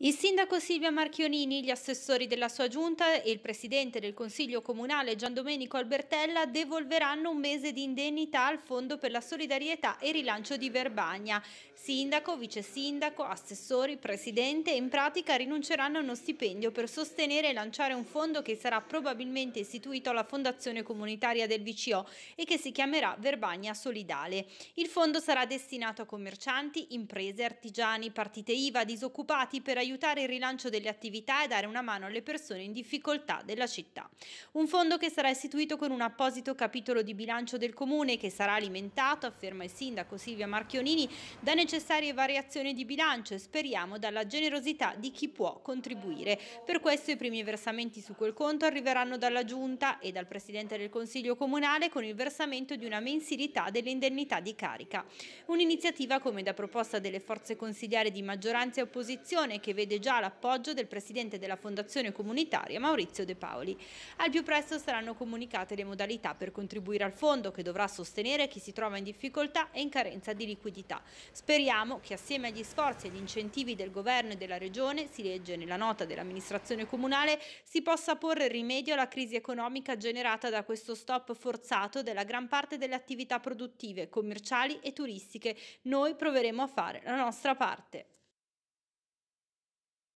Il sindaco Silvia Marchionini, gli assessori della sua giunta e il presidente del Consiglio Comunale Gian Domenico Albertella devolveranno un mese di indennità al Fondo per la Solidarietà e Rilancio di Verbagna. Sindaco, vice sindaco, assessori, presidente in pratica rinunceranno a uno stipendio per sostenere e lanciare un fondo che sarà probabilmente istituito alla Fondazione Comunitaria del VCO e che si chiamerà Verbagna Solidale. Il fondo sarà destinato a commercianti, imprese, artigiani, partite IVA, disoccupati per aiutare aiutare il rilancio delle attività e dare una mano alle persone in difficoltà della città. Un fondo che sarà istituito con un apposito capitolo di bilancio del Comune che sarà alimentato, afferma il sindaco Silvia Marchionini, da necessarie variazioni di bilancio e speriamo dalla generosità di chi può contribuire. Per questo i primi versamenti su quel conto arriveranno dalla Giunta e dal Presidente del Consiglio Comunale con il versamento di una mensilità dell'indennità di carica. Un'iniziativa come da proposta delle forze consigliari di maggioranza e opposizione che vede già l'appoggio del presidente della Fondazione Comunitaria Maurizio De Paoli. Al più presto saranno comunicate le modalità per contribuire al fondo che dovrà sostenere chi si trova in difficoltà e in carenza di liquidità. Speriamo che assieme agli sforzi e agli incentivi del governo e della regione, si legge nella nota dell'amministrazione comunale, si possa porre rimedio alla crisi economica generata da questo stop forzato della gran parte delle attività produttive, commerciali e turistiche. Noi proveremo a fare la nostra parte.